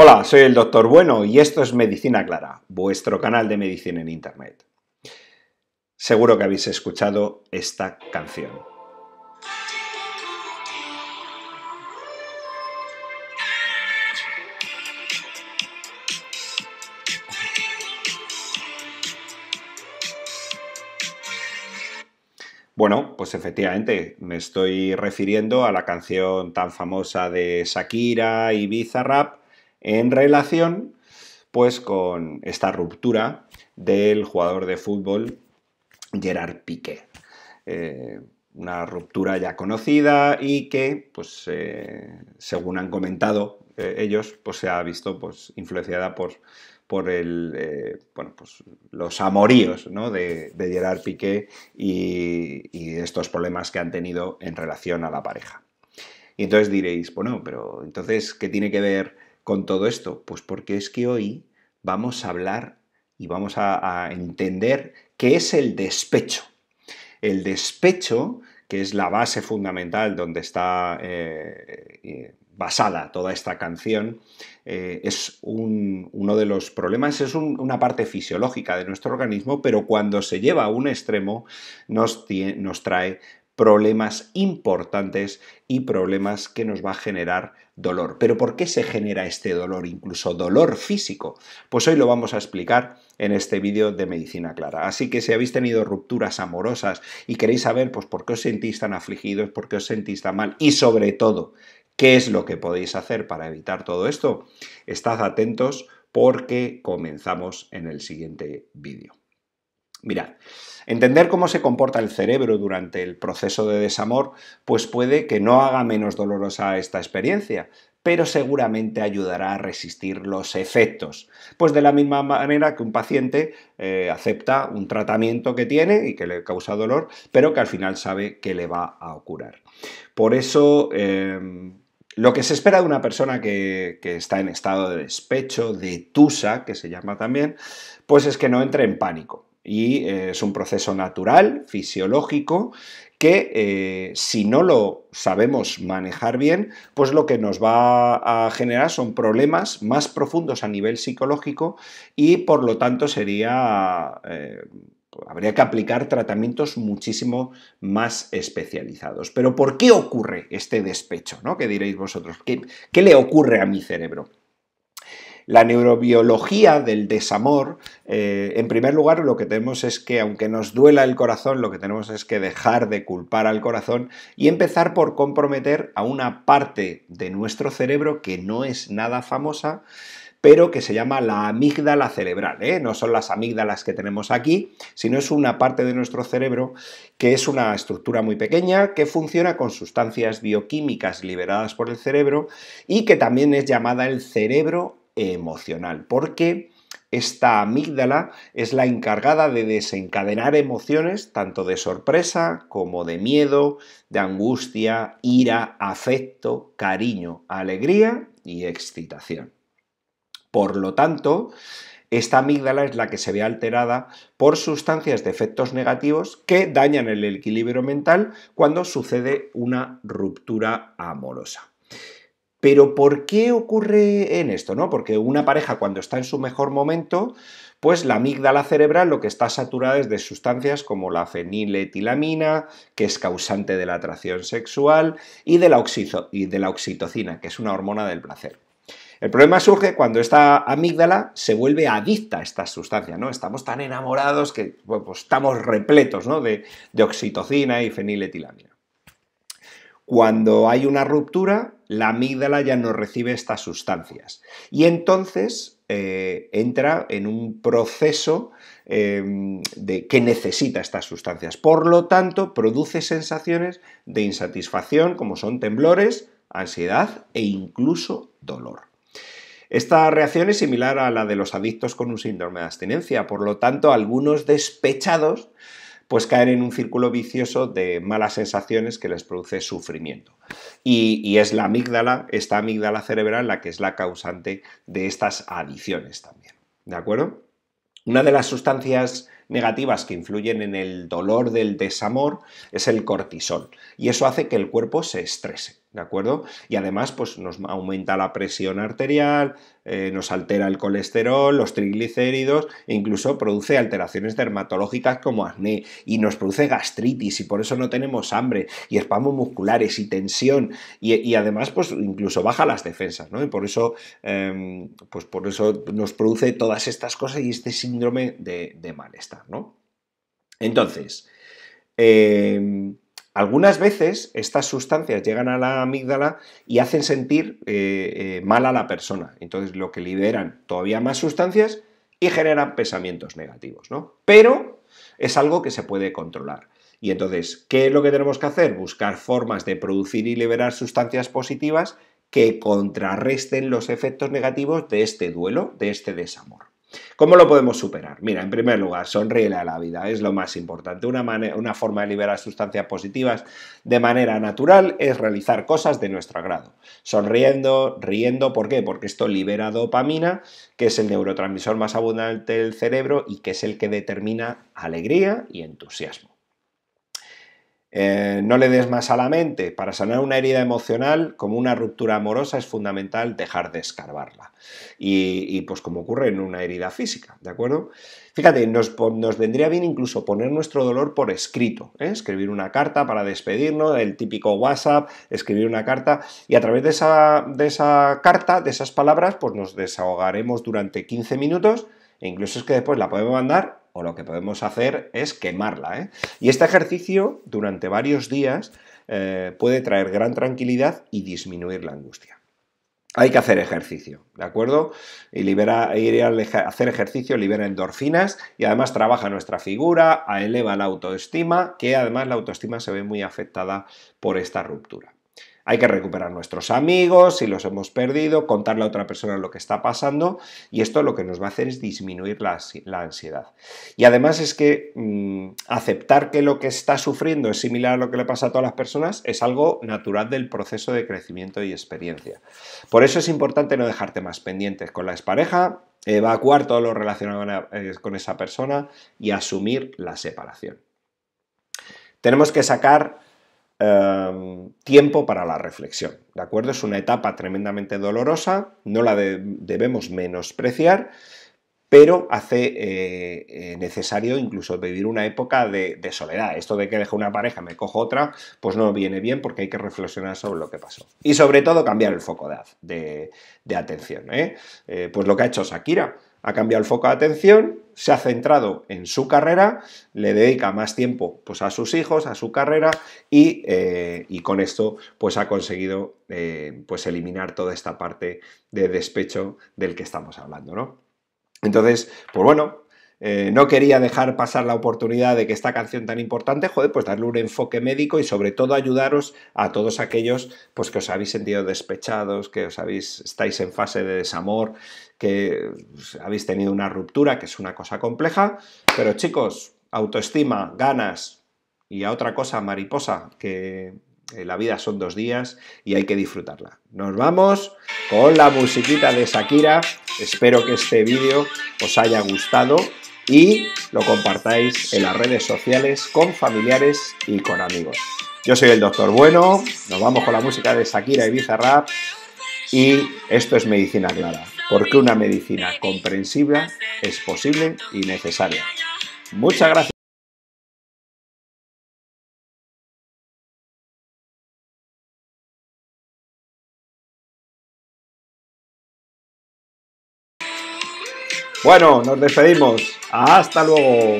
Hola, soy el Doctor Bueno y esto es Medicina Clara, vuestro canal de medicina en Internet. Seguro que habéis escuchado esta canción. Bueno, pues efectivamente, me estoy refiriendo a la canción tan famosa de Shakira y Bizarrap, en relación pues con esta ruptura del jugador de fútbol Gerard Piqué. Eh, una ruptura ya conocida y que, pues, eh, según han comentado eh, ellos, pues se ha visto pues, influenciada por, por el, bueno, pues, los amoríos ¿no? de, Gerard Piqué y, y estos problemas que han tenido en relación a la pareja. Y entonces diréis, bueno, pero entonces, ¿qué tiene que ver con todo esto? Pues porque es que hoy vamos a hablar y vamos a, entender qué es el despecho. El despecho, que es la base fundamental donde está eh, eh, basada toda esta canción, eh, es uno de los problemas, es una parte fisiológica de nuestro organismo, pero cuando se lleva a un extremo nos, nos trae problemas importantes y problemas que nos va a generar dolor. Pero ¿por qué se genera este dolor, incluso dolor físico? Pues hoy lo vamos a explicar en este vídeo de Medicina Clara. Así que si habéis tenido rupturas amorosas y queréis saber pues, por qué os sentís tan afligidos, por qué os sentís tan mal y sobre todo qué es lo que podéis hacer para evitar todo esto, estad atentos porque comenzamos en el siguiente vídeo. Mirad, entender cómo se comporta el cerebro durante el proceso de desamor, pues puede que no haga menos dolorosa esta experiencia, pero seguramente ayudará a resistir los efectos. Pues de la misma manera que un paciente eh, acepta un tratamiento que tiene y que le causa dolor, pero que al final sabe que le va a curar. Por eso... Em, lo que se espera de una persona que, que, está en estado de despecho, de tusa, que se llama también, pues es que no entre en pánico y eh, es un proceso natural, fisiológico, que eh, si no lo sabemos manejar bien, pues lo que nos va a generar son problemas más profundos a nivel psicológico y por lo tanto sería... Eh, habría que aplicar tratamientos muchísimo más especializados. Pero ¿por qué ocurre este despecho? ¿no? ¿Qué diréis vosotros? ¿Qué, le ocurre a mi cerebro? La neurobiología del desamor, eh, en primer lugar, lo que tenemos es que, aunque nos duela el corazón, lo que tenemos es que dejar de culpar al corazón y empezar por comprometer a una parte de nuestro cerebro que no es nada famosa, pero que se llama la amígdala cerebral. ¿eh? No son las amígdalas que tenemos aquí, sino es una parte de nuestro cerebro que es una estructura muy pequeña que funciona con sustancias bioquímicas liberadas por el cerebro y que también es llamada el cerebro emocional, porque esta amígdala es la encargada de desencadenar emociones tanto de sorpresa como de miedo, de angustia, ira, afecto, cariño, alegría y excitación. Por lo tanto, esta amígdala es la que se ve alterada por sustancias de efectos negativos que dañan el equilibrio mental cuando sucede una ruptura amorosa. Pero ¿por qué ocurre en esto? ¿no? Porque una pareja cuando está en su mejor momento, pues la amígdala cerebral lo que está saturada es de sustancias como la feniletilamina, que es causante de la atracción sexual, y de la, y de la oxitocina, que es una hormona del placer. El problema surge cuando esta amígdala se vuelve adicta a estas sustancias, ¿no? Estamos tan enamorados que pues, estamos repletos ¿no? de oxitocina y feniletilamina. Cuando hay una ruptura, la amígdala ya no recibe estas sustancias. Y entonces eh, entra en un proceso em, de, que necesita estas sustancias. Por lo tanto, produce sensaciones de insatisfacción, como son temblores, ansiedad e incluso dolor. Esta reacción es similar a la de los adictos con un síndrome de abstinencia, por lo tanto, algunos despechados pues caer en un círculo vicioso de malas sensaciones que les produce sufrimiento. Y, es la amígdala, esta amígdala cerebral, la que es la causante de estas adiciones también. ¿De acuerdo? Una de las sustancias negativas que influyen en el dolor del desamor es el cortisol y eso hace que el cuerpo se estrese. ¿de acuerdo? Y además, pues nos aumenta la presión arterial, eh, nos altera el colesterol, los triglicéridos, e incluso produce alteraciones dermatológicas como acné, y nos produce gastritis, y por eso no tenemos hambre, y espasmos musculares, y tensión, y, además, pues incluso baja las defensas, ¿no? Y por eso, em, pues por eso nos produce todas estas cosas y este síndrome de, malestar, ¿no? Entonces, em, algunas veces estas sustancias llegan a la amígdala y hacen sentir eh, eh, mal a la persona. Entonces lo que liberan todavía más sustancias y generan pensamientos negativos, ¿no? Pero es algo que se puede controlar. Y entonces, ¿qué es lo que tenemos que hacer? Buscar formas de producir y liberar sustancias positivas que contrarresten los efectos negativos de este duelo, de este desamor. ¿Cómo lo podemos superar? Mira, en primer lugar, sonríe a la vida, es lo más importante. Una, una forma de liberar sustancias positivas de manera natural es realizar cosas de nuestro agrado. Sonriendo, riendo, ¿por qué? Porque esto libera dopamina, que es el neurotransmisor más abundante del cerebro y que es el que determina alegría y entusiasmo. Eh, no le des más a la mente. Para sanar una herida emocional, como una ruptura amorosa, es fundamental dejar de escarbarla. Y, pues como ocurre en una herida física, ¿de acuerdo? Fíjate, nos, nos vendría bien incluso poner nuestro dolor por escrito, ¿eh? escribir una carta para despedirnos, el típico WhatsApp, escribir una carta, y a través de esa, de esa carta, de esas palabras, pues nos desahogaremos durante 15 minutos, e incluso es que después la podemos mandar o lo que podemos hacer es quemarla. ¿eh? Y este ejercicio durante varios días eh, puede traer gran tranquilidad y disminuir la angustia. Hay que hacer ejercicio, ¿de acuerdo? Y libera, hacer ejercicio libera endorfinas y además trabaja nuestra figura, eleva la autoestima, que además la autoestima se ve muy afectada por esta ruptura. Hay que recuperar nuestros amigos si los hemos perdido, contarle a otra persona lo que está pasando y esto lo que nos va a hacer es disminuir la, ansiedad. Y además es que mm, aceptar que lo que está sufriendo es similar a lo que le pasa a todas las personas es algo natural del proceso de crecimiento y experiencia. Por eso es importante no dejarte más pendientes con la expareja, evacuar todo lo relacionado con eh, esa persona y asumir la separación. Tenemos que sacar Em, tiempo para la reflexión. ¿De acuerdo? Es una etapa tremendamente dolorosa, no la debemos menospreciar, pero hace eh, eh, necesario incluso vivir una época de, soledad. Esto de que dejo una pareja, me cojo otra, pues no viene bien porque hay que reflexionar sobre lo que pasó. Y sobre todo cambiar el foco de, de atención. ¿eh? pues lo que ha hecho Shakira. Ha cambiado el foco de atención, se ha centrado en su carrera, le dedica más tiempo pues, a sus hijos, a su carrera y, eh, con esto pues, ha conseguido eh, pues, eliminar toda esta parte de despecho del que estamos hablando. ¿no? Entonces, pues bueno, eh, no quería dejar pasar la oportunidad de que esta canción tan importante, joder, pues darle un enfoque médico y sobre todo ayudaros a todos aquellos pues, que os habéis sentido despechados, que os habéis, estáis en fase de desamor, que pues, habéis tenido una ruptura, que es una cosa compleja, pero chicos, autoestima, ganas y a otra cosa, mariposa, que eh, la vida son dos días y hay que disfrutarla. Nos vamos con la musiquita de Shakira. Espero que este vídeo os haya gustado y lo compartáis en las redes sociales con familiares y con amigos. Yo soy el Doctor Bueno, nos vamos con la música de Shakira y Bizarrap y esto es medicina clara, porque una medicina comprensiva es posible y necesaria. Muchas gracias. Bueno, nos despedimos. Hasta luego.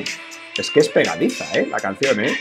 Es que es pegadiza, ¿eh? La canción, ¿eh?